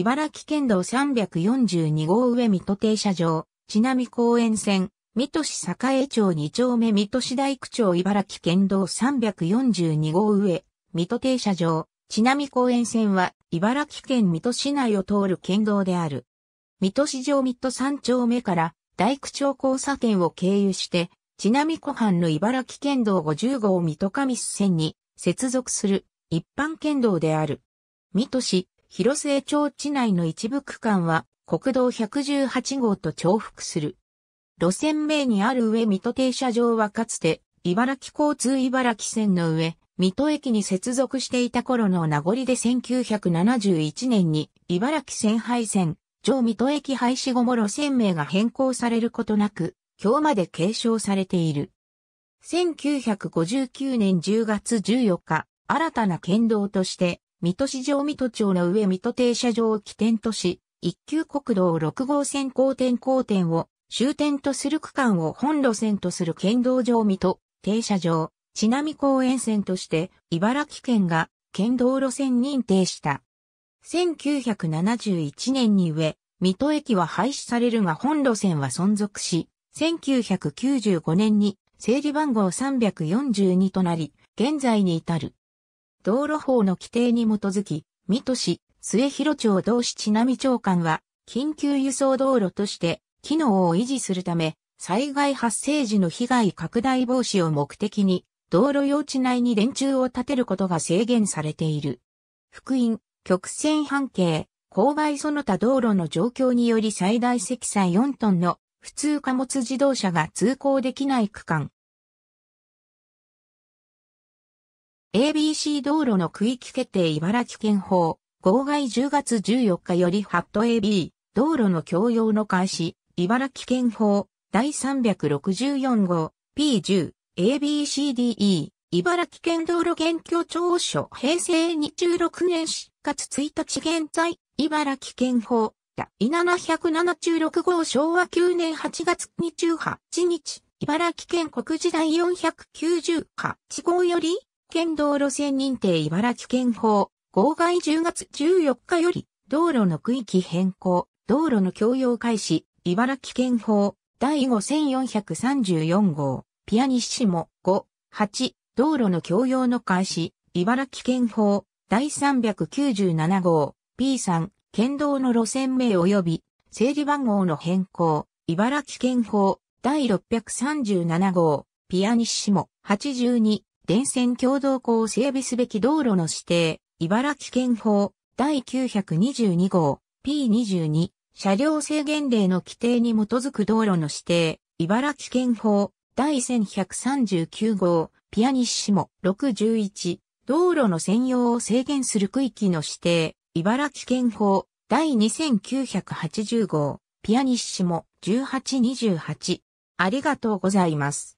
茨城県道342号上水戸停車場、津波公園線、水戸市栄町2丁目水戸市大区町茨城県道342号上、水戸停車場、津波公園線は、茨城県水戸市内を通る県道である。水戸市上水戸3丁目から、大区町交差点を経由して、津波湖畔の茨城県道50号水戸上市線に接続する一般県道である。水戸市、広末町地内の一部区間は国道118号と重複する。路線名にある上水戸停車場はかつて茨城交通茨城線の上、水戸駅に接続していた頃の名残で1971年に茨城線廃線、上水戸駅廃止後も路線名が変更されることなく、今日まで継承されている。1959年10月14日、新たな県道として水戸市場水戸町の上水戸停車場を起点とし、一級国道6号線交点交点を終点とする区間を本路線とする県道上水戸停車場、ちなみ公園線として茨城県が県道路線認定した。1971年に上、水戸駅は廃止されるが本路線は存続し、1995年に整理番号342となり、現在に至る。道路法の規定に基づき、水戸市、末広町同市津波町間は、緊急輸送道路として、機能を維持するため、災害発生時の被害拡大防止を目的に、道路用地内に電柱を立てることが制限されている。福音、曲線半径、勾配その他道路の状況により最大積載4トンの普通貨物自動車が通行できない区間、ABC 道路の区域決定茨城県法、号外10月14日よりハット AB、道路の共用の開始、茨城県法、第364号、P10、ABCDE、茨城県道路現況調書平成26年4月1日現在、茨城県法、第776号昭和9年8月28日、茨城県国時代498号より、県道路線認定茨城県法、号外10月14日より、道路の区域変更、道路の共用開始、茨城県法、第5434号、ピアニッシモ5、8、道路の共用の開始、茨城県法、第397号、P3、県道の路線名及び、整理番号の変更、茨城県法、第637号、ピアニッシモ82、電線共同校を整備すべき道路の指定、茨城県法第922号 P22 車両制限令の規定に基づく道路の指定、茨城県法第1139号ピアニッシモ611道路の専用を制限する区域の指定、茨城県法第2980号ピアニッシモ1828ありがとうございます。